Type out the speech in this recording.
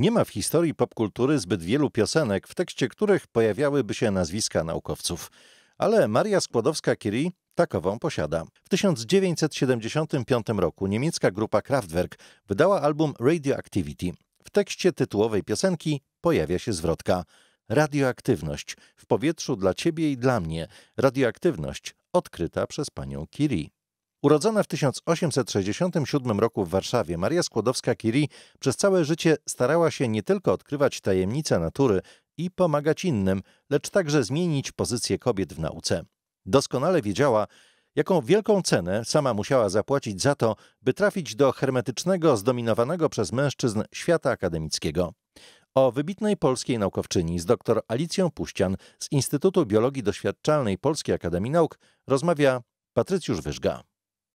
Nie ma w historii popkultury zbyt wielu piosenek, w tekście których pojawiałyby się nazwiska naukowców. Ale Maria Skłodowska-Curie takową posiada. W 1975 roku niemiecka grupa Kraftwerk wydała album Radioactivity. W tekście tytułowej piosenki pojawia się zwrotka Radioaktywność w powietrzu dla ciebie i dla mnie. Radioaktywność odkryta przez panią Curie. Urodzona w 1867 roku w Warszawie, Maria Skłodowska-Curie przez całe życie starała się nie tylko odkrywać tajemnice natury i pomagać innym, lecz także zmienić pozycję kobiet w nauce. Doskonale wiedziała, jaką wielką cenę sama musiała zapłacić za to, by trafić do hermetycznego, zdominowanego przez mężczyzn świata akademickiego. O wybitnej polskiej naukowczyni z dr Alicją Puścian z Instytutu Biologii Doświadczalnej Polskiej Akademii Nauk rozmawia Patrycjusz Wyżga.